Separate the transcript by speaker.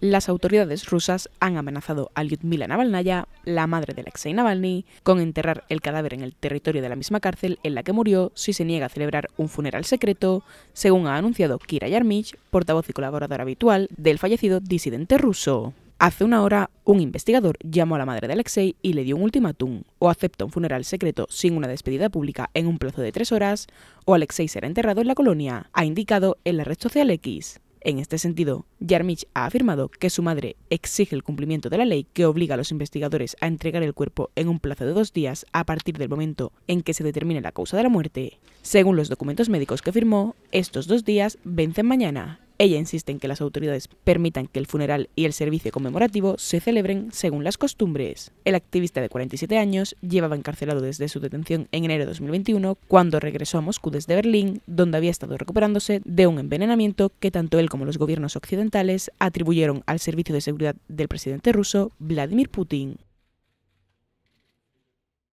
Speaker 1: las autoridades rusas han amenazado a Lyudmila Navalnaya, la madre de Alexei Navalny, con enterrar el cadáver en el territorio de la misma cárcel en la que murió si se niega a celebrar un funeral secreto, según ha anunciado Kira Yarmich, portavoz y colaboradora habitual del fallecido disidente ruso. Hace una hora, un investigador llamó a la madre de Alexei y le dio un ultimátum, o acepta un funeral secreto sin una despedida pública en un plazo de tres horas, o Alexei será enterrado en la colonia, ha indicado en la red social X. En este sentido, Yarmich ha afirmado que su madre exige el cumplimiento de la ley que obliga a los investigadores a entregar el cuerpo en un plazo de dos días a partir del momento en que se determine la causa de la muerte. Según los documentos médicos que firmó, estos dos días vencen mañana ella insiste en que las autoridades permitan que el funeral y el servicio conmemorativo se celebren según las costumbres. El activista de 47 años llevaba encarcelado desde su detención en enero de 2021 cuando regresó a Moscú desde Berlín, donde había estado recuperándose de un envenenamiento que tanto él como los gobiernos occidentales atribuyeron al servicio de seguridad del presidente ruso Vladimir Putin.